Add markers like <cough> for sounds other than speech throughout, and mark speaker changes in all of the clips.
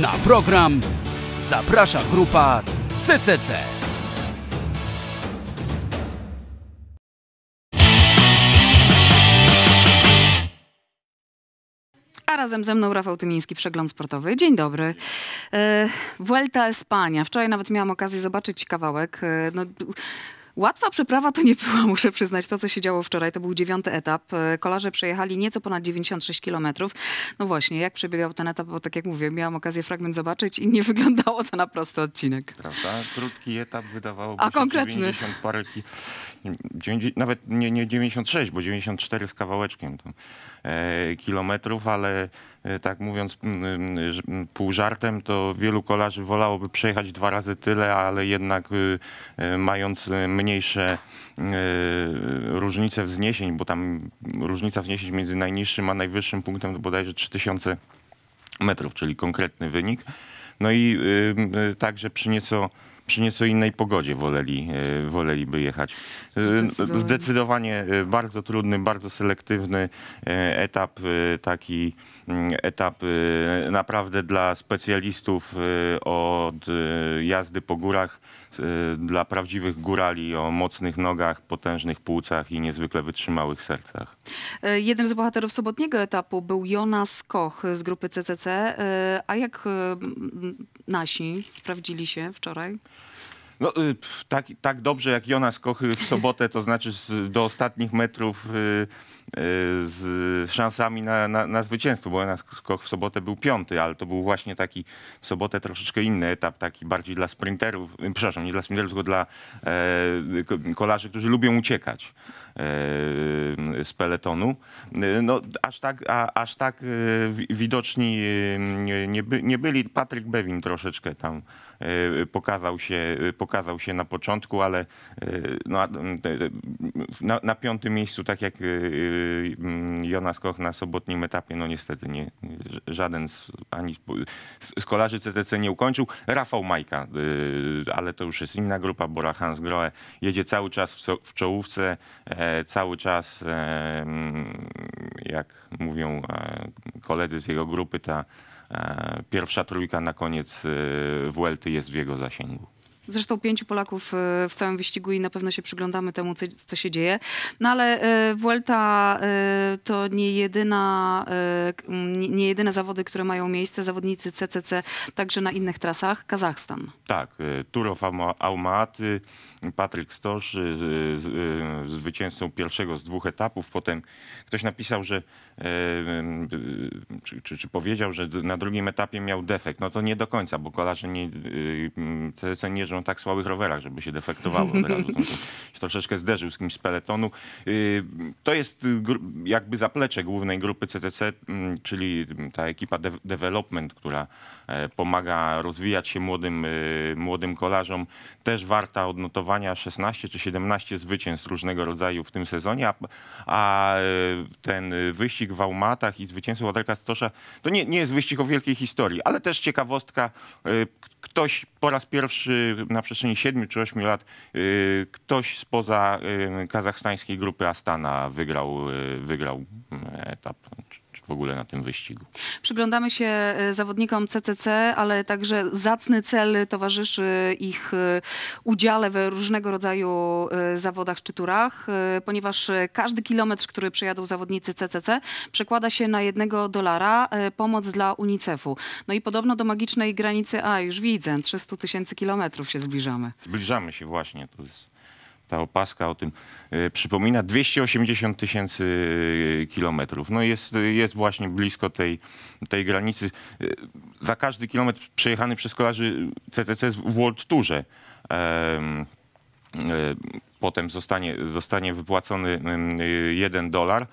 Speaker 1: Na program zaprasza grupa CCC. A razem ze mną Rafał Tymiński, Przegląd Sportowy. Dzień dobry. E, Vuelta Espania. Wczoraj nawet miałam okazję zobaczyć kawałek. E, no, Łatwa przeprawa to nie była, <laughs> muszę przyznać, to co się działo wczoraj. To był dziewiąty etap. E, kolarze przejechali nieco ponad 96 kilometrów. No właśnie, jak przebiegał ten etap, bo tak jak mówię, miałam okazję fragment zobaczyć i nie <laughs> wyglądało
Speaker 2: to na prosty odcinek. Prawda? Krótki etap wydawałoby A konkretny. 90 parę, ki... 90, nawet nie, nie 96, bo 94 z kawałeczkiem tam, e, kilometrów, ale e, tak mówiąc e, pół żartem, to wielu kolarzy wolałoby przejechać dwa razy tyle, ale jednak y, y, mając e, mniej E, różnice wzniesień, bo tam różnica wzniesień między najniższym a najwyższym punktem to bodajże 3000 metrów, czyli konkretny wynik. No i e, e, także przy nieco przy nieco innej pogodzie woleli, e, woleliby jechać. E, zdecydowanie. Zdecydowanie e, bardzo trudny, bardzo selektywny etap, taki mm, etap naprawdę dla specjalistów od jazdy po górach, dla prawdziwych górali o mocnych nogach, potężnych płucach i niezwykle wytrzymałych sercach.
Speaker 1: Jednym z bohaterów sobotniego etapu był Jonas Koch z grupy CCC. A jak nasi sprawdzili się wczoraj?
Speaker 2: No, y, tak, tak dobrze jak Jonas Kochy w sobotę, to znaczy z, do ostatnich metrów y, y, z szansami na, na, na, zwycięstwo, bo Jonas Koch w sobotę był piąty, ale to był właśnie taki w sobotę troszeczkę inny etap, taki bardziej dla sprinterów, y, przepraszam, nie dla sprinterów, tylko dla e, kolarzy, którzy lubią uciekać. E, z peletonu. E, no, aż tak, a, aż tak e, widoczni nie, by, nie byli. Patryk Bewin troszeczkę tam pokazał się, pokazał się na początku, ale no, na, na, piątym miejscu, tak jak Jonas Koch na sobotnim etapie, no niestety nie, żaden z, ani z, z kolarzy CTC nie ukończył. Rafał Majka, ale to już jest inna grupa, Bora Hans Groe jedzie cały czas w, w czołówce cały czas, jak mówią e, koledzy z jego grupy, ta e, pierwsza trójka na koniec e, Vuelty jest w jego zasięgu.
Speaker 1: Zresztą pięciu Polaków y, w całym wyścigu i na pewno się przyglądamy temu, co, co się dzieje. No ale y, Vuelta y, to nie jedyna, nie jedyne zawody, które mają miejsce. Zawodnicy CCC także na innych trasach. Kazachstan.
Speaker 2: Tak, Turow Aumaty, Patryk Stosz, zwycięzcą pierwszego z dwóch etapów. Potem ktoś napisał, że czy, czy, czy, powiedział, że na drugim etapie miał defekt. No to nie do końca, bo kolarze nie, yy, nie tak słabych rowerach, żeby się defektowało od razu. się <laughs> troszeczkę zderzył z kimś z peletonu. Yy, to jest jakby zaplecze głównej grupy CCC, mm, czyli ta ekipa de development, która e, pomaga rozwijać się młodym, y, młodym kolarzom. Też warta odnotowania 16 czy 17 zwycięstw różnego rodzaju w tym sezonie, a, a e, ten wyścig w Aumatach i zwycięstwo Wadelka to nie, nie jest wyścig o wielkiej historii, ale też ciekawostka. Y, ktoś po raz pierwszy na przestrzeni 7 czy 8 lat, y, ktoś spoza y, kazachstańskiej grupy Astana wygrał, wygrał mm, etap w ogóle na tym wyścigu.
Speaker 1: Przyglądamy się e, zawodnikom CCC, ale także zacny cel towarzyszy ich e, udziale we różnego rodzaju e, zawodach czy turach, ponieważ każdy kilometr, który przejadą zawodnicy CCC, przekłada się na jednego dolara pomoc dla UNICEF-u. No i podobno do magicznej granicy, a już widzę, 300 tysięcy kilometrów się zbliżamy.
Speaker 2: Zbliżamy się właśnie, to jest ta opaska o tym y, przypomina, 280 tysięcy e, kilometrów. No jest, jest właśnie blisko tej, tej granicy. Y, za każdy kilometr przejechany przez kolarzy CCC w World Tourze y, potem zostanie, zostanie wypłacony 1 dolar.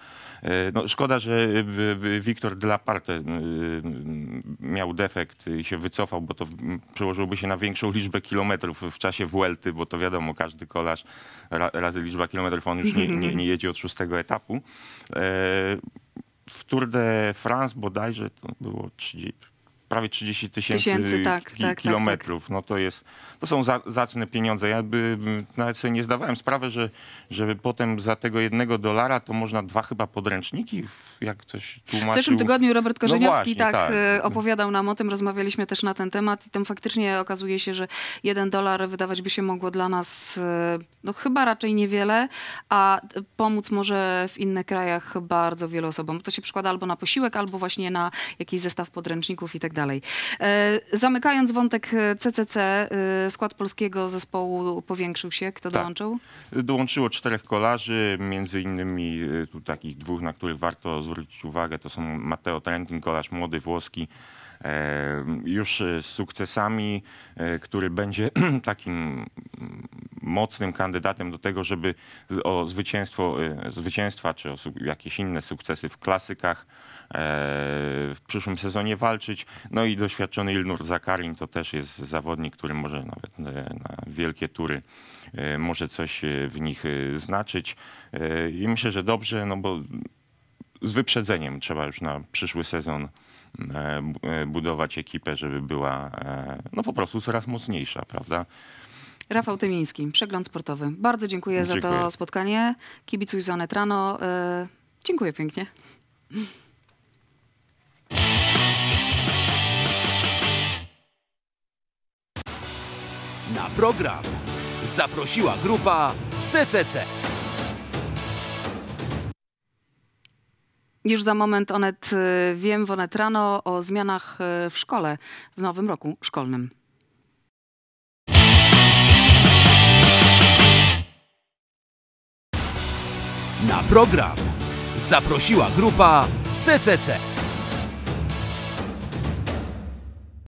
Speaker 2: E, no, szkoda, że Wiktor Delaparte miał defekt i się wycofał, bo to przełożyłoby się na większą liczbę kilometrów w czasie Vuelty, bo to wiadomo, każdy kolarz razy liczba kilometrów, on już nie, nie, nie jedzie od szóstego etapu. E, w Tour de France bodajże to było 30 prawie 30 tysięcy, tak, ki tak, tak, tak. kilometrów. Tak, no to, jest, to są za, zacne pieniądze. Ja by, nawet sobie nie zdawałem sprawy, że, żeby potem za tego jednego dolara to można dwa chyba podręczniki, jak coś tłumaczyć. W zeszłym tygodniu Robert no Korzeniowski no tak, tak. E,
Speaker 1: opowiadał nam o tym, rozmawialiśmy też na ten temat i tam faktycznie okazuje się, że jeden dolar wydawać by się mogło dla nas e, no, chyba raczej niewiele, a pomóc może w innych krajach bardzo wielu osobom. To się przykłada albo na posiłek, albo właśnie na jakiś zestaw podręczników i tak dalej dalej. E, zamykając wątek CCC, e, e, skład polskiego zespołu powiększył się. Kto tak. dołączył?
Speaker 2: Dołączyło czterech kolarzy, między innymi tu takich dwóch, na których warto zwrócić uwagę. To są Matteo Trentin, kolarz młody włoski, już z sukcesami, który będzie <clears throat> takim mocnym kandydatem do tego, żeby o zwycięstwo, e, zwycięstwa czy o jakieś inne sukcesy w klasykach e, w przyszłym sezonie walczyć. No i doświadczony Ilnur Zakarin to też jest zawodnik, który może nawet e, na wielkie tury może coś w nich znaczyć. I myślę, że dobrze, no bo z wyprzedzeniem trzeba już na przyszły sezon budować ekipę, żeby była no po prostu coraz mocniejsza, prawda?
Speaker 1: Rafał Tymiński, Przegląd Sportowy. Bardzo dziękuję, dziękuję. za to spotkanie. Kibicuj z Onetrano. E, dziękuję pięknie. Na program zaprosiła grupa CCC. Już za moment Onet e, wiem w Onet rano o zmianach e, w szkole w nowym roku szkolnym. Na program zaprosiła grupa CCC.